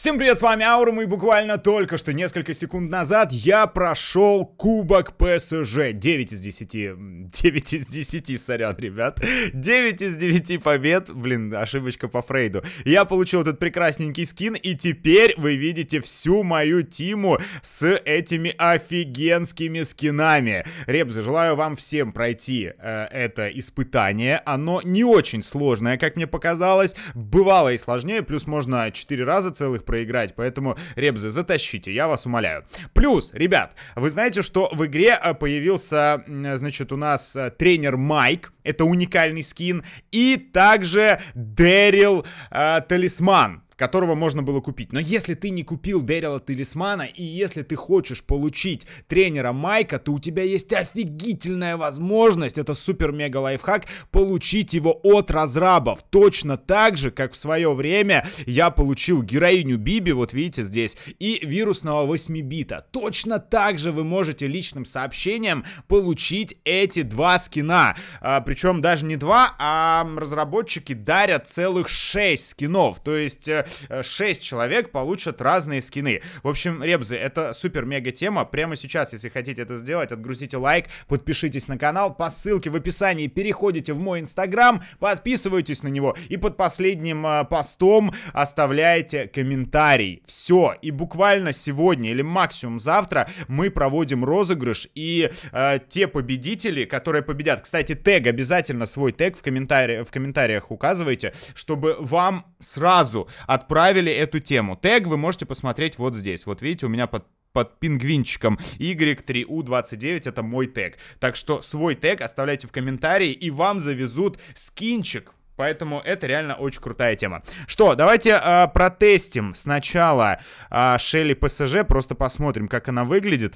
Всем привет, с вами Аурум, и буквально только что, несколько секунд назад, я прошел кубок ПСЖ. 9 из 10, 9 из 10, сорян, ребят. 9 из 9 побед, блин, ошибочка по Фрейду. Я получил этот прекрасненький скин, и теперь вы видите всю мою тиму с этими офигенскими скинами. Ребзы, желаю вам всем пройти э, это испытание. Оно не очень сложное, как мне показалось. Бывало и сложнее, плюс можно 4 раза целых проиграть. Поэтому, ребзы, затащите, я вас умоляю. Плюс, ребят, вы знаете, что в игре э, появился, значит, у нас э, тренер Майк. Это уникальный скин. И также Дэрил э, Талисман которого можно было купить. Но если ты не купил Дэрила Талисмана, и если ты хочешь получить тренера Майка, то у тебя есть офигительная возможность, это супер-мега лайфхак, получить его от разрабов. Точно так же, как в свое время я получил героиню Биби, вот видите здесь, и вирусного 8-бита. Точно так же вы можете личным сообщением получить эти два скина. А, причем даже не два, а разработчики дарят целых 6 скинов. То есть э, 6 э, человек получат разные скины. В общем, ребзы, это супер-мега тема. Прямо сейчас, если хотите это сделать, отгрузите лайк, подпишитесь на канал по ссылке в описании, переходите в мой инстаграм, подписывайтесь на него и под последним э, постом оставляйте комментарий. Все, и буквально сегодня или максимум завтра мы проводим розыгрыш и э, те победители, которые победят, кстати, тег обязательно свой тег в, комментари в комментариях указывайте, чтобы вам сразу от отправили эту тему. Тег вы можете посмотреть вот здесь. Вот видите, у меня под под пингвинчиком Y3U29, это мой тег. Так что свой тег оставляйте в комментарии, и вам завезут скинчик. Поэтому это реально очень крутая тема. Что, давайте э, протестим сначала э, Шелли ПСЖ, просто посмотрим, как она выглядит.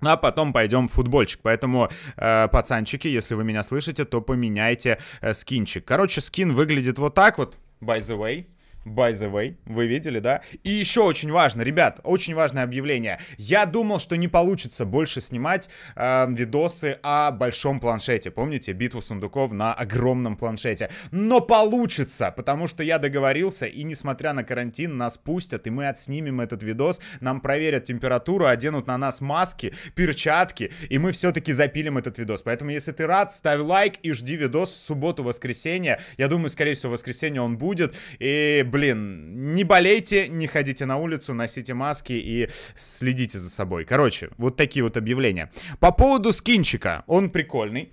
А потом пойдем в футбольчик. Поэтому, э, пацанчики, если вы меня слышите, то поменяйте э, скинчик. Короче, скин выглядит вот так вот, by the way. By the way, вы видели, да? И еще очень важно, ребят, очень важное объявление. Я думал, что не получится больше снимать э, видосы о большом планшете. Помните, битву сундуков на огромном планшете? Но получится, потому что я договорился, и несмотря на карантин, нас пустят, и мы отснимем этот видос, нам проверят температуру, оденут на нас маски, перчатки, и мы все-таки запилим этот видос. Поэтому, если ты рад, ставь лайк и жди видос в субботу-воскресенье. Я думаю, скорее всего, в воскресенье он будет, и, блин, не болейте, не ходите на улицу, носите маски и следите за собой. Короче, вот такие вот объявления. По поводу скинчика, он прикольный.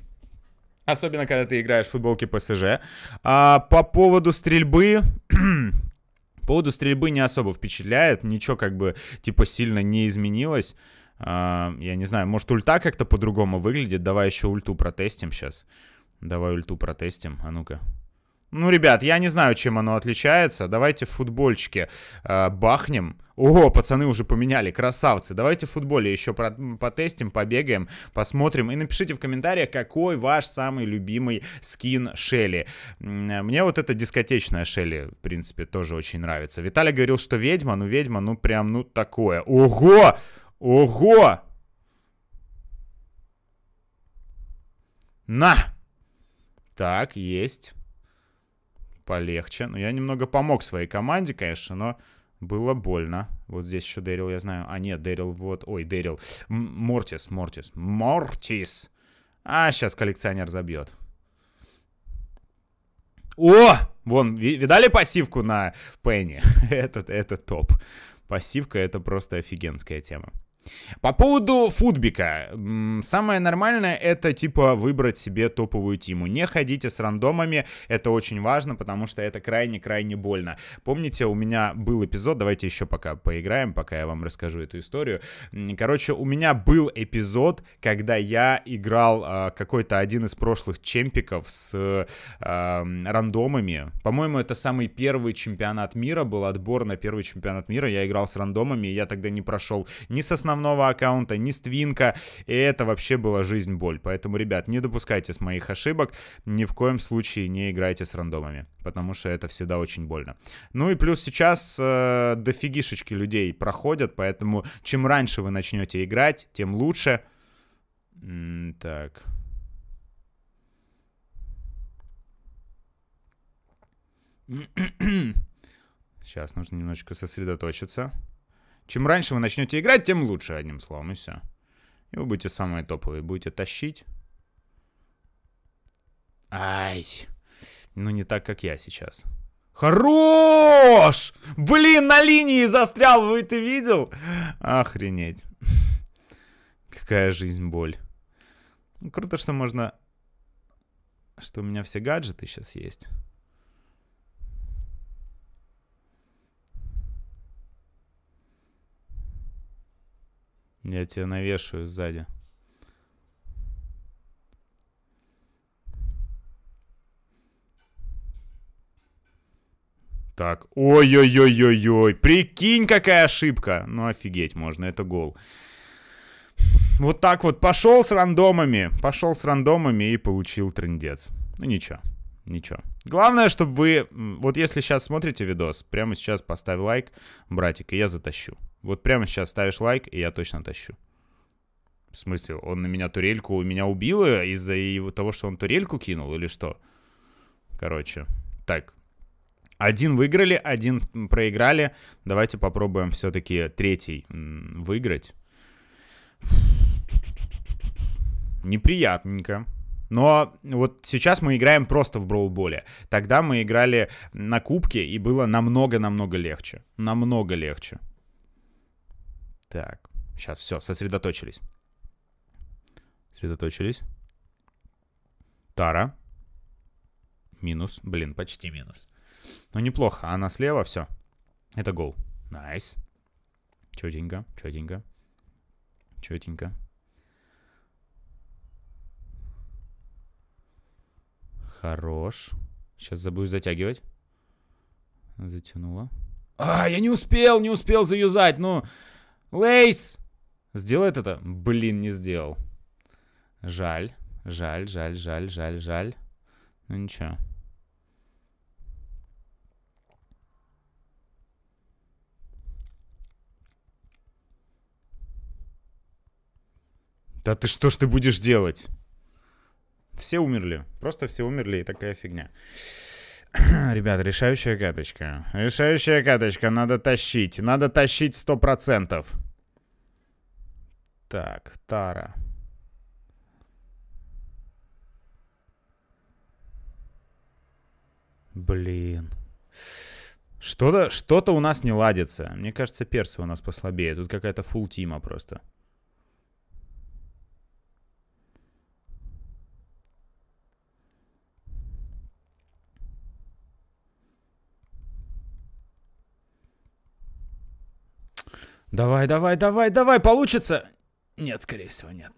Особенно, когда ты играешь в футболке ПСЖ. А, по поводу стрельбы... по поводу стрельбы не особо впечатляет. Ничего как бы, типа, сильно не изменилось. А, я не знаю, может, ульта как-то по-другому выглядит. Давай еще ульту протестим сейчас. Давай ульту протестим. А ну-ка. Ну, ребят, я не знаю, чем оно отличается. Давайте в футбольчике э, бахнем. О, пацаны уже поменяли, красавцы. Давайте в футболе еще потестим, побегаем, посмотрим. И напишите в комментариях, какой ваш самый любимый скин Шелли. Э, мне вот эта дискотечная Шелли, в принципе, тоже очень нравится. Виталий говорил, что ведьма, ну ведьма, ну прям, ну такое. Ого! Ого! На! Так, есть полегче. Но я немного помог своей команде, конечно, но было больно. Вот здесь еще Дэрил, я знаю. А нет, Дэрил вот... Ой, Дэрил. Мортис, Мортис. Мортис! А, сейчас коллекционер забьет. О! Вон, видали пассивку на Пенни? это, это топ. Пассивка — это просто офигенская тема. По поводу футбика. Самое нормальное это типа выбрать себе топовую тиму. Не ходите с рандомами, это очень важно, потому что это крайне-крайне больно. Помните, у меня был эпизод, давайте еще пока поиграем, пока я вам расскажу эту историю. Короче, у меня был эпизод, когда я играл э, какой-то один из прошлых чемпиков с э, рандомами. По-моему, это самый первый чемпионат мира, был отбор на первый чемпионат мира. Я играл с рандомами, я тогда не прошел ни с основного основного аккаунта, ни Ствинка, и это вообще была жизнь-боль. Поэтому, ребят, не допускайте с моих ошибок, ни в коем случае не играйте с рандомами, потому что это всегда очень больно. Ну и плюс сейчас э, дофигишечки людей проходят, поэтому чем раньше вы начнете играть, тем лучше. М так... Сейчас нужно немножечко сосредоточиться. Чем раньше вы начнете играть, тем лучше, одним словом, и все. И вы будете самые топовые, будете тащить. Ай, ну не так, как я сейчас. Хорош! Блин, на линии застрял, вы это видел? Охренеть. Какая жизнь боль. Ну, круто, что можно... Что у меня все гаджеты сейчас есть. Я тебя навешаю сзади. Так, ой-ой-ой-ой-ой, прикинь, какая ошибка. Ну, офигеть можно, это гол. Вот так вот, пошел с рандомами, пошел с рандомами и получил трендец. Ну, ничего, ничего. Главное, чтобы вы, вот если сейчас смотрите видос, прямо сейчас поставь лайк, братик, и я затащу. Вот прямо сейчас ставишь лайк, и я точно тащу. В смысле, он на меня турельку меня убил из-за его того, что он турельку кинул или что? Короче, так. Один выиграли, один проиграли. Давайте попробуем все-таки третий выиграть. Неприятненько. Но ну, а вот сейчас мы играем просто в броулболе. Тогда мы играли на кубке, и было намного-намного легче. Намного легче. Так, сейчас, все, сосредоточились. Сосредоточились. Тара. Минус. Блин, почти минус. Ну, неплохо. Она слева, все. Это гол. Найс. Четенько, четенько. Четенько. Хорош. Сейчас забуду затягивать. Затянула. А, я не успел, не успел заюзать. Ну, Лейс! Сделает это? Блин, не сделал. Жаль. Жаль, жаль, жаль, жаль, жаль. Ну ничего. Да ты что ж ты будешь делать? Все умерли. Просто все умерли, и такая фигня. Ребят, решающая каточка. Решающая каточка. Надо тащить. Надо тащить сто процентов. Так, Тара. Блин. Что-то что, -то, у нас не ладится. Мне кажется, персы у нас послабее. Тут какая-то фул тима просто. Давай, давай, давай, давай, получится! Нет, скорее всего, нет.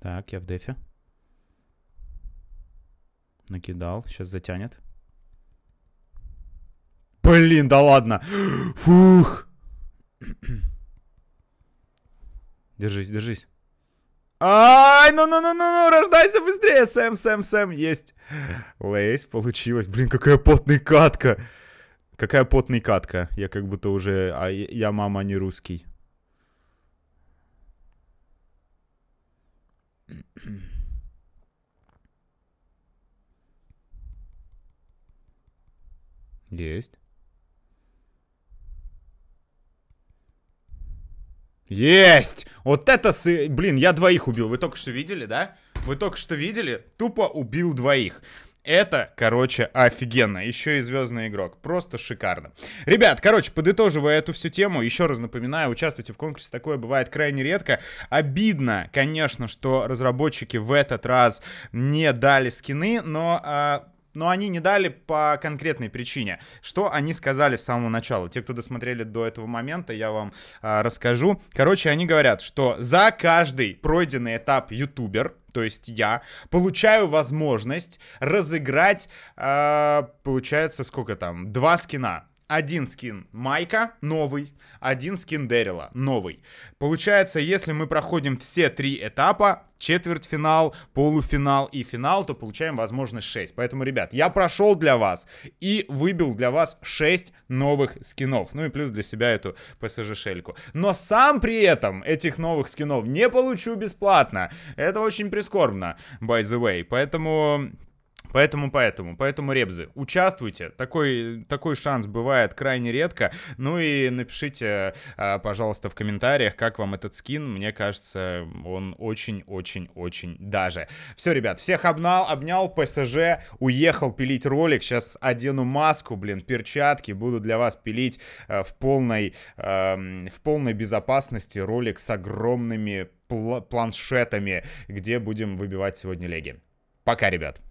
Так, я в дефе. Накидал, сейчас затянет. Блин, да ладно. Фух. Держись, держись. Ай, ну-ну-ну-ну-ну, рождайся быстрее, Сэм, Сэм, Сэм, есть. Лейс, получилось. Блин, какая потная катка. Какая потный катка. Я как будто уже... А я мама, а не русский. Есть. Есть! Вот это с... Блин, я двоих убил. Вы только что видели, да? Вы только что видели? Тупо убил двоих. Это, короче, офигенно. Еще и звездный игрок. Просто шикарно. Ребят, короче, подытоживая эту всю тему, еще раз напоминаю, участвуйте в конкурсе, такое бывает крайне редко. Обидно, конечно, что разработчики в этот раз не дали скины, но а, но они не дали по конкретной причине. Что они сказали с самого начала? Те, кто досмотрели до этого момента, я вам э, расскажу. Короче, они говорят, что за каждый пройденный этап ютубер, то есть я, получаю возможность разыграть, э, получается, сколько там, два скина один скин Майка новый, один скин Дэрила новый. Получается, если мы проходим все три этапа, четвертьфинал, полуфинал и финал, то получаем возможность 6. Поэтому, ребят, я прошел для вас и выбил для вас 6 новых скинов. Ну и плюс для себя эту PSG-шельку. Но сам при этом этих новых скинов не получу бесплатно. Это очень прискорбно, by the way. Поэтому... Поэтому, поэтому, поэтому, Ребзы, участвуйте. Такой, такой шанс бывает крайне редко. Ну и напишите, а, пожалуйста, в комментариях, как вам этот скин. Мне кажется, он очень-очень-очень даже. Все, ребят, всех обнал, обнял, ПСЖ, уехал пилить ролик. Сейчас одену маску, блин, перчатки, буду для вас пилить а, в полной, а, в полной безопасности ролик с огромными планшетами, где будем выбивать сегодня леги. Пока, ребят.